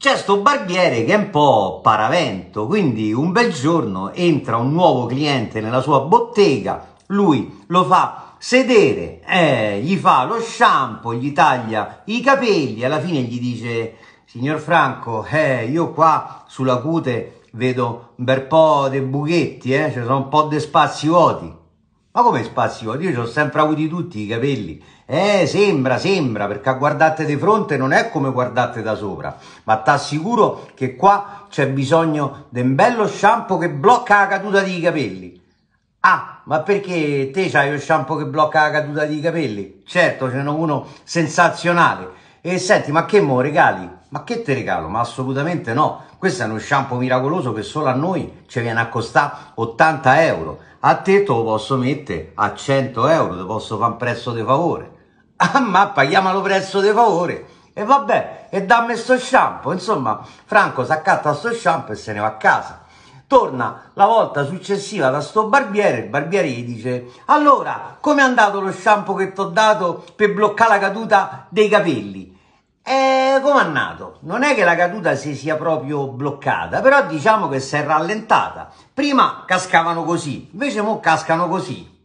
c'è sto barbiere che è un po' paravento, quindi un bel giorno entra un nuovo cliente nella sua bottega, lui lo fa sedere, eh, gli fa lo shampoo, gli taglia i capelli, alla fine gli dice signor Franco, eh, io qua sulla cute vedo un bel po' di buchetti, eh, ci sono un po' di spazi vuoti. Ma come spazio? Io ci ho sempre avuti tutti i capelli. Eh, sembra, sembra, perché a guardate di fronte non è come guardate da sopra. Ma t'assicuro che qua c'è bisogno di un bello shampoo che blocca la caduta dei capelli. Ah, ma perché te c'hai lo shampoo che blocca la caduta dei capelli? Certo, ce n'è uno sensazionale e senti, ma che mo regali? Ma che te regalo? Ma assolutamente no. Questo è uno shampoo miracoloso che solo a noi ci viene a costare 80 euro. A te te lo posso mettere a 100 euro, te posso fare un prezzo di favore. Ah, ma paghiamolo prezzo di favore. E vabbè, e dammi sto shampoo. Insomma, Franco si accatta sto shampoo e se ne va a casa. Torna la volta successiva da sto barbiere, il barbiere gli dice allora come è andato lo shampoo che ti ho dato per bloccare la caduta dei capelli? Eh, come è andato? Non è che la caduta si sia proprio bloccata, però diciamo che si è rallentata. Prima cascavano così, invece mo cascano così.